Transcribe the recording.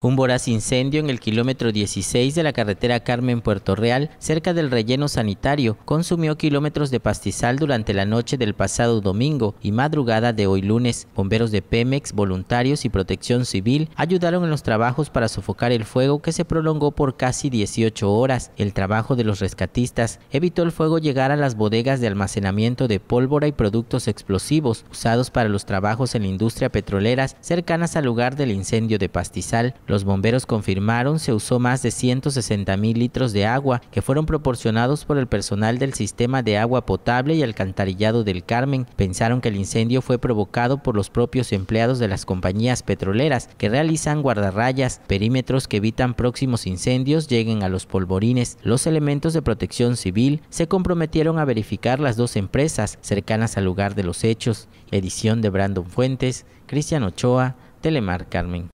Un voraz incendio en el kilómetro 16 de la carretera Carmen Puerto Real, cerca del relleno sanitario, consumió kilómetros de pastizal durante la noche del pasado domingo y madrugada de hoy lunes. Bomberos de Pemex, voluntarios y protección civil ayudaron en los trabajos para sofocar el fuego que se prolongó por casi 18 horas. El trabajo de los rescatistas evitó el fuego llegar a las bodegas de almacenamiento de pólvora y productos explosivos usados para los trabajos en la industria petrolera cercanas al lugar del incendio de pastizal. Los bomberos confirmaron se usó más de 160 mil litros de agua que fueron proporcionados por el personal del sistema de agua potable y alcantarillado del Carmen. Pensaron que el incendio fue provocado por los propios empleados de las compañías petroleras que realizan guardarrayas, perímetros que evitan próximos incendios lleguen a los polvorines. Los elementos de protección civil se comprometieron a verificar las dos empresas cercanas al lugar de los hechos. Edición de Brandon Fuentes, Cristian Ochoa, Telemar Carmen.